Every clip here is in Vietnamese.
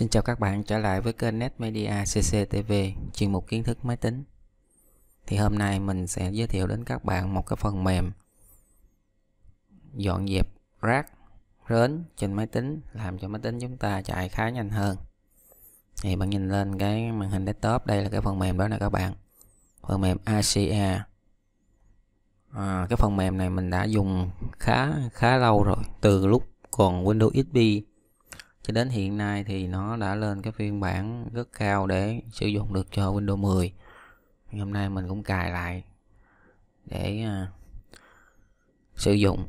Xin chào các bạn trở lại với kênh NetMedia CCTV chuyên mục kiến thức máy tính Thì hôm nay mình sẽ giới thiệu đến các bạn một cái phần mềm dọn dẹp rác rến trên máy tính làm cho máy tính chúng ta chạy khá nhanh hơn thì bạn nhìn lên cái màn hình desktop đây là cái phần mềm đó nè các bạn phần mềm ACA à, cái phần mềm này mình đã dùng khá khá lâu rồi từ lúc còn Windows XP cho đến hiện nay thì nó đã lên cái phiên bản rất cao để sử dụng được cho Windows 10 hôm nay mình cũng cài lại để uh, sử dụng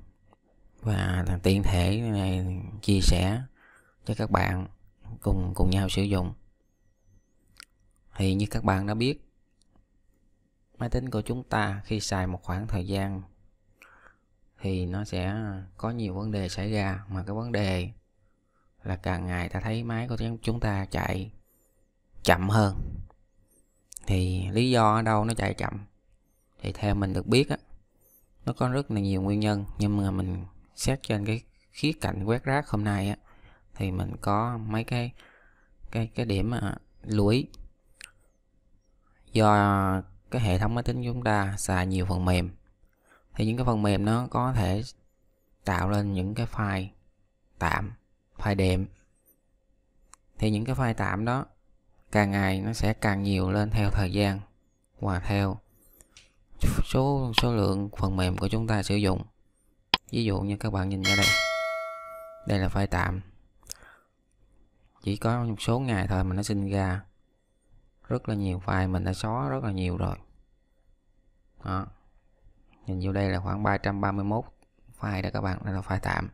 và tiện thể này chia sẻ cho các bạn cùng cùng nhau sử dụng thì như các bạn đã biết máy tính của chúng ta khi xài một khoảng thời gian thì nó sẽ có nhiều vấn đề xảy ra mà cái vấn đề là càng ngày ta thấy máy của chúng ta chạy chậm hơn thì lý do ở đâu nó chạy chậm thì theo mình được biết á nó có rất là nhiều nguyên nhân nhưng mà mình xét trên cái khía cạnh quét rác hôm nay á thì mình có mấy cái cái cái điểm mà lưu ý do cái hệ thống máy tính chúng ta xài nhiều phần mềm thì những cái phần mềm nó có thể tạo lên những cái file tạm file đệm thì những cái file tạm đó càng ngày nó sẽ càng nhiều lên theo thời gian và theo số số lượng phần mềm của chúng ta sử dụng ví dụ như các bạn nhìn ra đây đây là file tạm chỉ có một số ngày thôi mà nó sinh ra rất là nhiều file mình đã xóa rất là nhiều rồi đó nhìn vô đây là khoảng 331 file đó các bạn đây là file tạm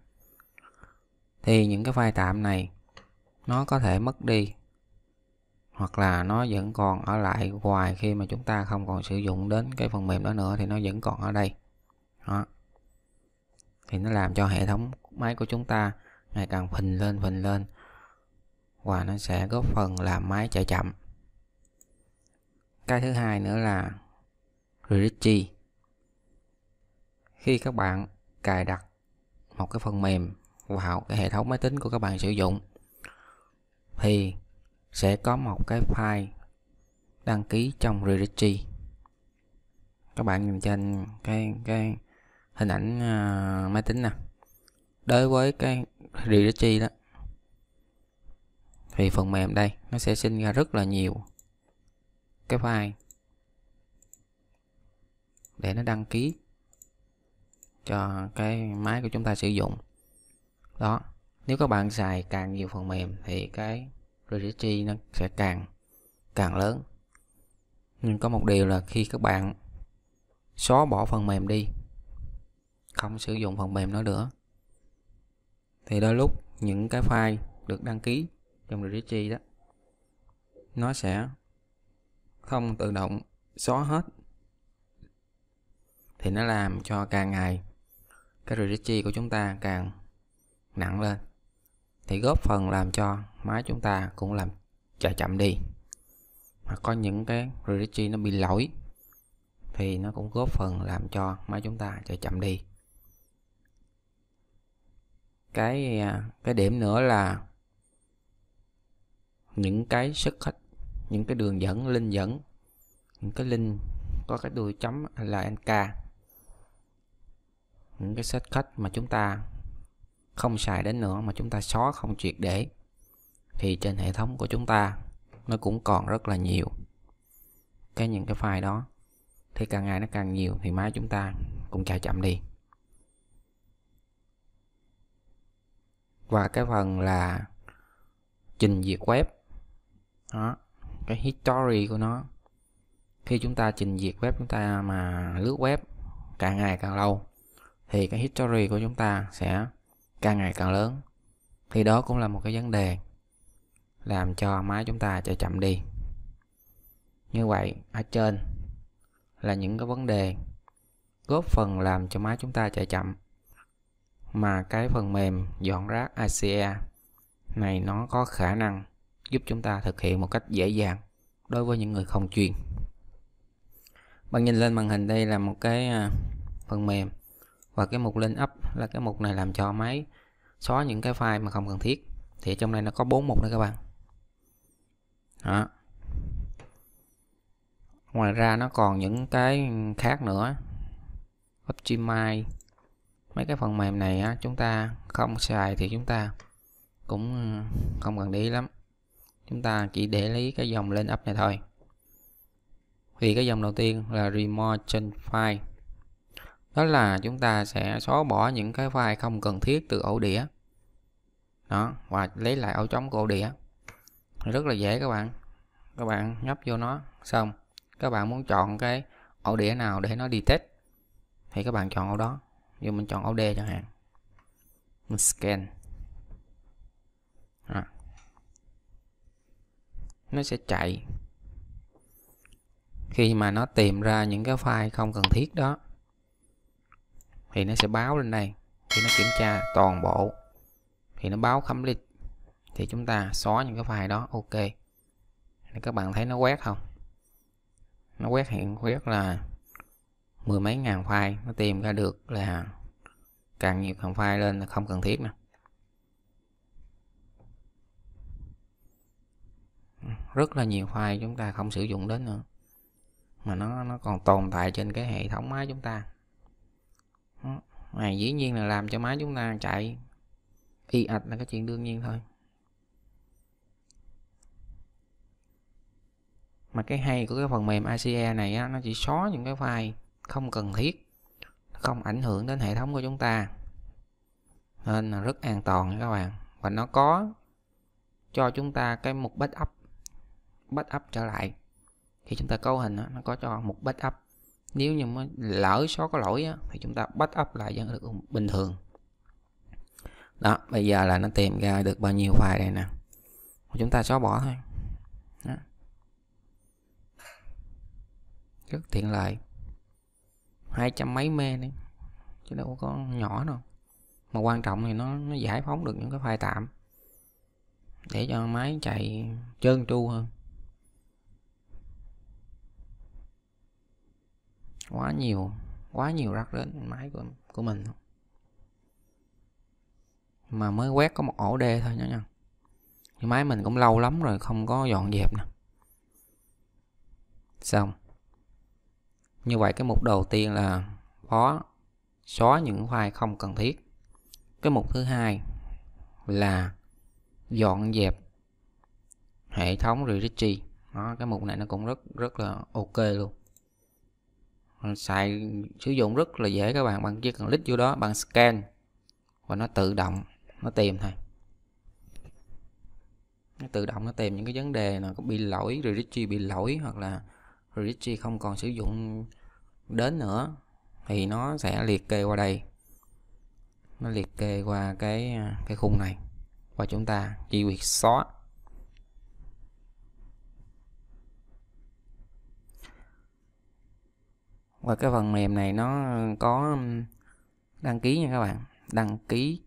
thì những cái file tạm này nó có thể mất đi hoặc là nó vẫn còn ở lại hoài khi mà chúng ta không còn sử dụng đến cái phần mềm đó nữa thì nó vẫn còn ở đây đó. thì nó làm cho hệ thống máy của chúng ta ngày càng phình lên phình lên và nó sẽ góp phần làm máy chạy chậm cái thứ hai nữa là Redirectory khi các bạn cài đặt một cái phần mềm vào cái hệ thống máy tính của các bạn sử dụng thì sẽ có một cái file đăng ký trong registry các bạn nhìn trên cái cái hình ảnh uh, máy tính nè đối với cái registry đó thì phần mềm đây nó sẽ sinh ra rất là nhiều cái file để nó đăng ký cho cái máy của chúng ta sử dụng đó nếu các bạn xài càng nhiều phần mềm thì cái registry nó sẽ càng càng lớn nhưng có một điều là khi các bạn xóa bỏ phần mềm đi không sử dụng phần mềm nó nữa thì đôi lúc những cái file được đăng ký trong registry đó nó sẽ không tự động xóa hết thì nó làm cho càng ngày cái registry của chúng ta càng nặng lên thì góp phần làm cho máy chúng ta cũng làm chạy chậm đi hoặc có những cái registry nó bị lỗi thì nó cũng góp phần làm cho máy chúng ta chạy chậm đi cái à, cái điểm nữa là những cái xuất khách những cái đường dẫn linh dẫn những cái link có cái đuôi chấm là nk những cái set khách mà chúng ta không xài đến nữa mà chúng ta xóa không triệt để thì trên hệ thống của chúng ta nó cũng còn rất là nhiều cái những cái file đó thì càng ngày nó càng nhiều thì máy chúng ta cũng chạy chậm đi và cái phần là trình duyệt web đó cái history của nó khi chúng ta trình duyệt web chúng ta mà lướt web càng ngày càng lâu thì cái history của chúng ta sẽ càng ngày càng lớn thì đó cũng là một cái vấn đề làm cho máy chúng ta chạy chậm đi như vậy ở trên là những cái vấn đề góp phần làm cho máy chúng ta chạy chậm mà cái phần mềm dọn rác ICA e này nó có khả năng giúp chúng ta thực hiện một cách dễ dàng đối với những người không chuyên bạn nhìn lên màn hình đây là một cái à, phần mềm và cái mục lên up là cái mục này làm cho máy xóa những cái file mà không cần thiết thì trong này nó có bốn mục nữa các bạn đó ngoài ra nó còn những cái khác nữa optimize mấy cái phần mềm này á, chúng ta không xài thì chúng ta cũng ừ, không cần để ý lắm chúng ta chỉ để lấy cái dòng lên up này thôi thì cái dòng đầu tiên là remote change file đó là chúng ta sẽ xóa bỏ những cái file không cần thiết từ ổ đĩa đó và lấy lại ổ trống của ổ đĩa rất là dễ các bạn các bạn nhấp vô nó xong các bạn muốn chọn cái ổ đĩa nào để nó đi test thì các bạn chọn ổ đó như mình chọn ổ D chẳng hạn mình scan à. nó sẽ chạy khi mà nó tìm ra những cái file không cần thiết đó thì nó sẽ báo lên đây thì nó kiểm tra toàn bộ thì nó báo lịch thì chúng ta xóa những cái file đó ok thì các bạn thấy nó quét không nó quét hiện quét là mười mấy ngàn file nó tìm ra được là càng nhiều càng file lên là không cần thiết nè rất là nhiều file chúng ta không sử dụng đến nữa mà nó nó còn tồn tại trên cái hệ thống máy chúng ta à, dĩ nhiên là làm cho máy chúng ta chạy y ạch là cái chuyện đương nhiên thôi mà cái hay của cái phần mềm ICE này á, nó chỉ xóa những cái file không cần thiết không ảnh hưởng đến hệ thống của chúng ta nên là rất an toàn các bạn và nó có cho chúng ta cái mục backup backup trở lại khi chúng ta cấu hình đó, nó có cho mục backup nếu như mà lỡ số có lỗi á, thì chúng ta bắt up lại vẫn được bình thường đó bây giờ là nó tìm ra được bao nhiêu file đây nè chúng ta xóa bỏ thôi đó. rất tiện lợi hai trăm mấy mê đi chứ đâu có nhỏ đâu mà quan trọng thì nó, nó giải phóng được những cái file tạm để cho máy chạy trơn tru hơn quá nhiều quá nhiều rác đến máy của của mình mà mới quét có một ổ đê thôi nhá nha máy mình cũng lâu lắm rồi không có dọn dẹp nè xong như vậy cái mục đầu tiên là phó xóa những file không cần thiết cái mục thứ hai là dọn dẹp hệ thống registry đó, cái mục này nó cũng rất rất là ok luôn Ờ, xài sử dụng rất là dễ các bạn bạn chỉ cần click vô đó bạn scan và nó tự động nó tìm thôi nó tự động nó tìm những cái vấn đề nào có bị lỗi registry bị lỗi hoặc là registry không còn sử dụng đến nữa thì nó sẽ liệt kê qua đây nó liệt kê qua cái à, cái khung này và chúng ta chỉ việc xóa và cái phần mềm này nó có đăng ký nha các bạn đăng ký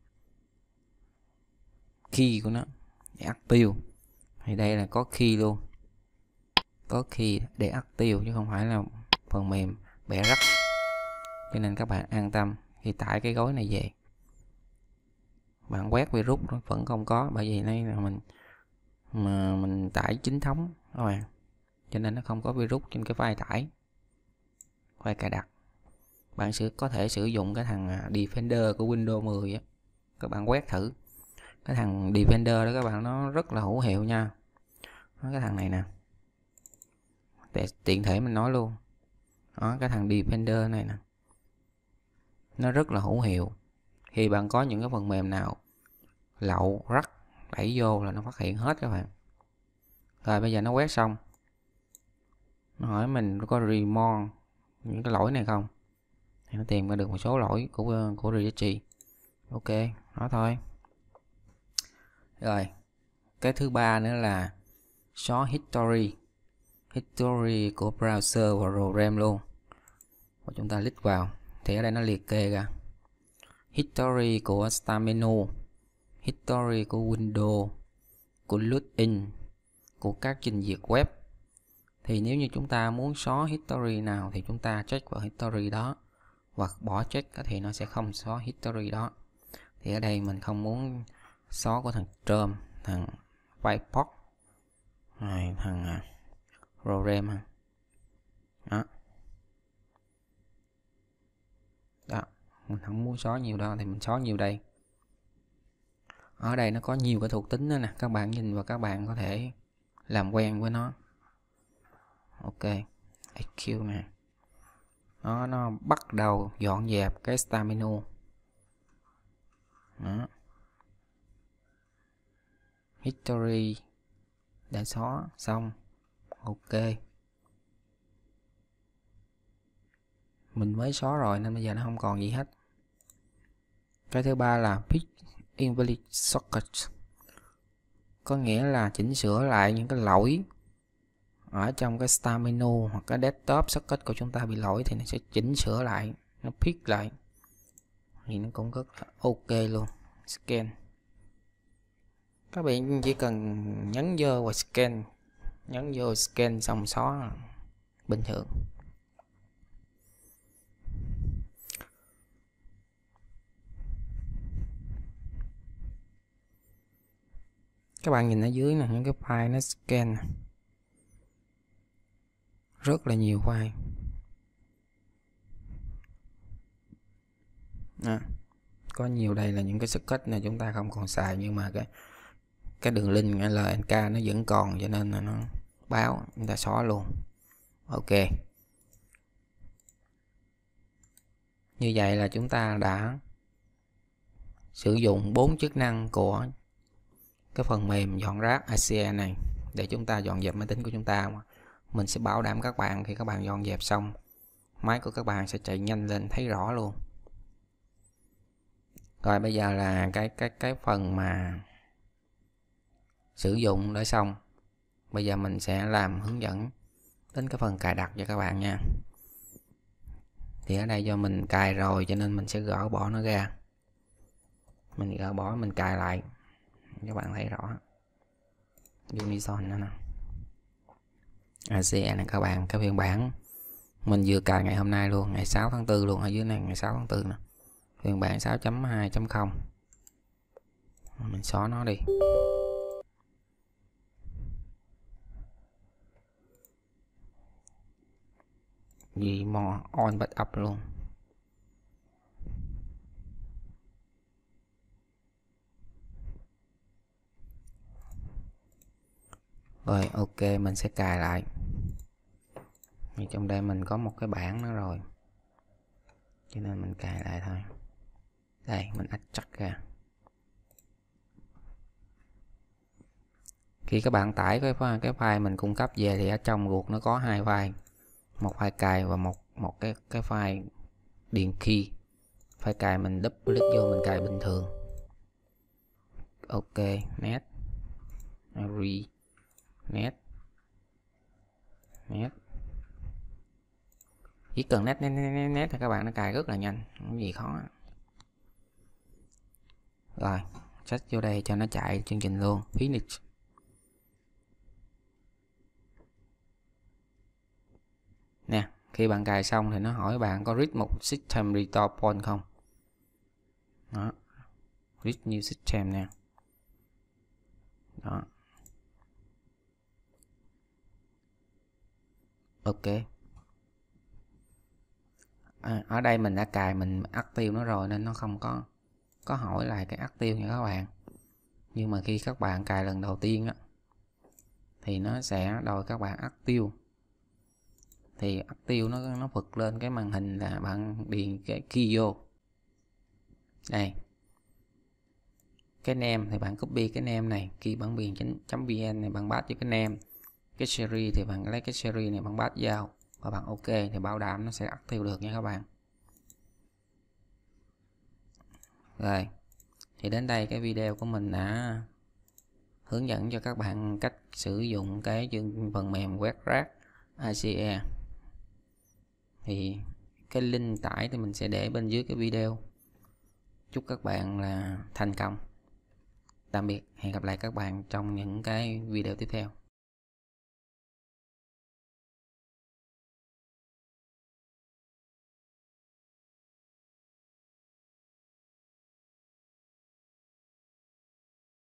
khi của nó để active thì đây là có khi luôn có khi để active chứ không phải là phần mềm bẻ rắc cho nên các bạn an tâm khi tải cái gói này về bạn quét virus nó vẫn không có bởi vì đây là mình mà mình tải chính thống các bạn cho nên nó không có virus trên cái file tải phải cài đặt bạn sẽ có thể sử dụng cái thằng à, Defender của Windows 10 á các bạn quét thử cái thằng Defender đó các bạn nó rất là hữu hiệu nha cái thằng này nè để tiện thể mình nói luôn đó cái thằng Defender này nè nó rất là hữu hiệu khi bạn có những cái phần mềm nào lậu rắc đẩy vô là nó phát hiện hết các bạn rồi bây giờ nó quét xong nó hỏi mình có remote những cái lỗi này không thì nó tìm ra được một số lỗi của ờ, của registry ok nó thôi rồi cái thứ ba nữa là xóa history history của browser và ram luôn và chúng ta click vào thì ở đây nó liệt kê ra history của start menu history của window của login, của các trình duyệt web thì nếu như chúng ta muốn xóa history nào thì chúng ta check vào history đó hoặc bỏ check thì nó sẽ không xóa history đó thì ở đây mình không muốn xóa của thằng Trump thằng Firefox này thằng uh, đó đó mình không muốn xóa nhiều đó thì mình xóa nhiều đây ở đây nó có nhiều cái thuộc tính nữa nè các bạn nhìn và các bạn có thể làm quen với nó ok IQ nè nó nó bắt đầu dọn dẹp cái star menu đó. history đã xóa xong ok mình mới xóa rồi nên bây giờ nó không còn gì hết cái thứ ba là fix invalid socket có nghĩa là chỉnh sửa lại những cái lỗi ở trong cái start menu hoặc cái desktop socket của chúng ta bị lỗi thì nó sẽ chỉnh sửa lại nó fix lại thì nó cũng rất ok luôn scan các bạn chỉ cần nhấn vô và scan nhấn vô scan xong xóa bình thường các bạn nhìn ở dưới là những cái file nó scan này rất là nhiều khoai à, có nhiều đây là những cái sức socket này chúng ta không còn xài nhưng mà cái cái đường link LNK nó vẫn còn cho nên là nó báo chúng ta xóa luôn ok như vậy là chúng ta đã sử dụng bốn chức năng của cái phần mềm dọn rác ACE này để chúng ta dọn dẹp máy tính của chúng ta mình sẽ bảo đảm các bạn khi các bạn dọn dẹp xong Máy của các bạn sẽ chạy nhanh lên thấy rõ luôn Rồi bây giờ là cái cái cái phần mà Sử dụng đã xong Bây giờ mình sẽ làm hướng dẫn Đến cái phần cài đặt cho các bạn nha Thì ở đây do mình cài rồi cho nên mình sẽ gỡ bỏ nó ra Mình gỡ bỏ mình cài lại Các bạn thấy rõ Unison nữa nè ACN e này các bạn cái phiên bản mình vừa cài ngày hôm nay luôn ngày 6 tháng 4 luôn ở dưới này ngày 6 tháng 4 nè phiên bản 6.2.0 mình xóa nó đi gì mò on up luôn rồi ok mình sẽ cài lại thì trong đây mình có một cái bảng nữa rồi cho nên mình cài lại thôi đây mình ách chắc ra khi các bạn tải cái file, cái file mình cung cấp về thì ở trong ruột nó có hai file một file cài và một một cái cái file điện khi file cài mình double click vô mình cài bình thường ok net re nét, nét, chỉ cần nét, nét, nét, nét net thì các bạn nó cài rất là nhanh không gì khó rồi sách vô đây cho nó chạy chương trình luôn Phoenix nè khi bạn cài xong thì nó hỏi bạn có read một system restore point không đó read new system nè đó ok à, ở đây mình đã cài mình ắt tiêu nó rồi nên nó không có có hỏi lại cái ắt tiêu nha các bạn nhưng mà khi các bạn cài lần đầu tiên á thì nó sẽ đòi các bạn ắt tiêu thì ắt tiêu nó nó phật lên cái màn hình là bạn điền cái key vô đây cái nem thì bạn copy cái nem này khi bạn điền chấm vn này bạn bát cho cái nem cái series thì bạn lấy cái series này bằng bắt vào và bạn ok thì bảo đảm nó sẽ active được nha các bạn rồi thì đến đây cái video của mình đã hướng dẫn cho các bạn cách sử dụng cái phần mềm quét rác ICE thì cái link tải thì mình sẽ để bên dưới cái video chúc các bạn là thành công tạm biệt hẹn gặp lại các bạn trong những cái video tiếp theo